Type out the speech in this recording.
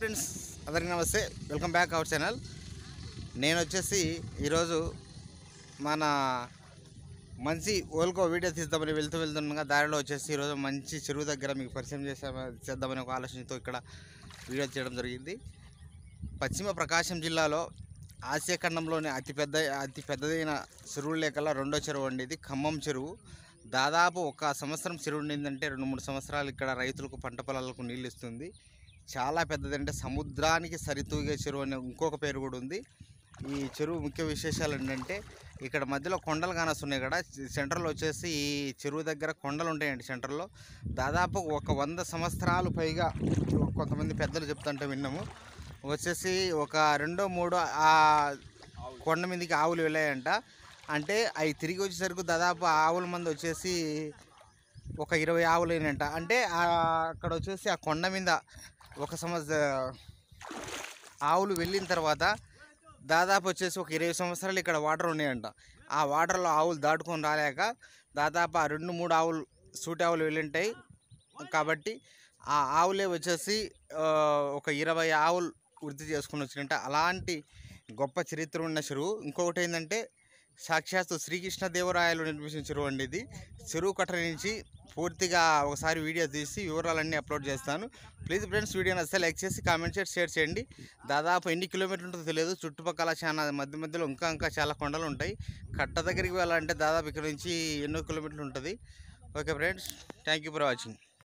friends అందరికీ నమస్తే welcome back our channel నేను వచ్చేసి ఈరోజు మన మంచి ఓల్కో వీడియో తీద్దామని వెళ్తూ వెళ్తుండగా దారిలో వచ్చేసి ఈరోజు మంచి చెరువు దగ్గర మీకు పరిచయం చేసే చేద్దామని ఒక ఆలోచనతో ఇక్కడ వీడియో చేయడం జరిగింది పశ్చిమ ప్రకాశం జిల్లాలో ఆసియా ఖండంలోని అతిపెద్ద పెద్దదైన చెరువు లేకల్లా రెండో చెరువు అండి ఖమ్మం చెరువు దాదాపు ఒక సంవత్సరం చెరువు ఉండిందంటే రెండు మూడు సంవత్సరాలు ఇక్కడ రైతులకు పంట పొలాలకు నీళ్ళు ఇస్తుంది చాలా పెద్దది అంటే సముద్రానికి సరితూగే చెరువు అనే ఇంకొక పేరు కూడా ఉంది ఈ చెరువు ముఖ్య విశేషాలు ఏంటంటే ఇక్కడ మధ్యలో కొండలు కానొస్తున్నాయి కదా సెంటర్లో వచ్చేసి ఈ చెరువు దగ్గర కొండలు ఉంటాయండి సెంటర్లో దాదాపు ఒక వంద సంవత్సరాలు పైగా కొంతమంది పెద్దలు చెప్తుంటే విన్నాము వచ్చేసి ఒక రెండో మూడో ఆ కొండ మీదకి ఆవులు వెళ్ళాయంట అంటే అవి తిరిగి వచ్చేసరికి దాదాపు ఆవుల మంది వచ్చేసి ఒక ఇరవై ఆవులు అయినంట అంటే అక్కడ వచ్చేసి ఆ కొండ మీద ఒక సంవత్సర ఆవులు వెళ్ళిన తర్వాత దాదాపు వచ్చేసి ఒక ఇరవై సంవత్సరాలు ఇక్కడ వాటర్ ఉన్నాయంట ఆ వాటర్లో ఆవులు దాటుకొని రాలేక దాదాపు ఆ రెండు మూడు ఆవులు సూటి ఆవులు వెళ్ళింటాయి కాబట్టి ఆ ఆవులే వచ్చేసి ఒక ఇరవై ఆవులు వృద్ధి చేసుకుని వచ్చినట్ట అలాంటి గొప్ప చరిత్ర ఉన్న చెరువు ఇంకొకటి ఏంటంటే సాక్షాత్తు శ్రీకృష్ణదేవరాయలు నిర్మించిన చెరువు అండి ఇది చెరువు కట్ట నుంచి పూర్తిగా ఒకసారి వీడియో తీసి వివరాలన్నీ అప్లోడ్ చేస్తాను ప్లీజ్ ఫ్రెండ్స్ వీడియో నచ్చితే లైక్ చేసి కామెంట్ చేసి షేర్ చేయండి దాదాపు ఎన్ని కిలోమీటర్లు ఉంటుందో తెలియదు చుట్టుపక్కల చాలా మధ్య మధ్యలో ఇంకా ఇంకా చాలా కొండలు ఉంటాయి కట్ట దగ్గరికి వెళ్ళాలంటే దాదాపు ఇక్కడ నుంచి ఎన్నో కిలోమీటర్లు ఉంటుంది okay friends thank for watching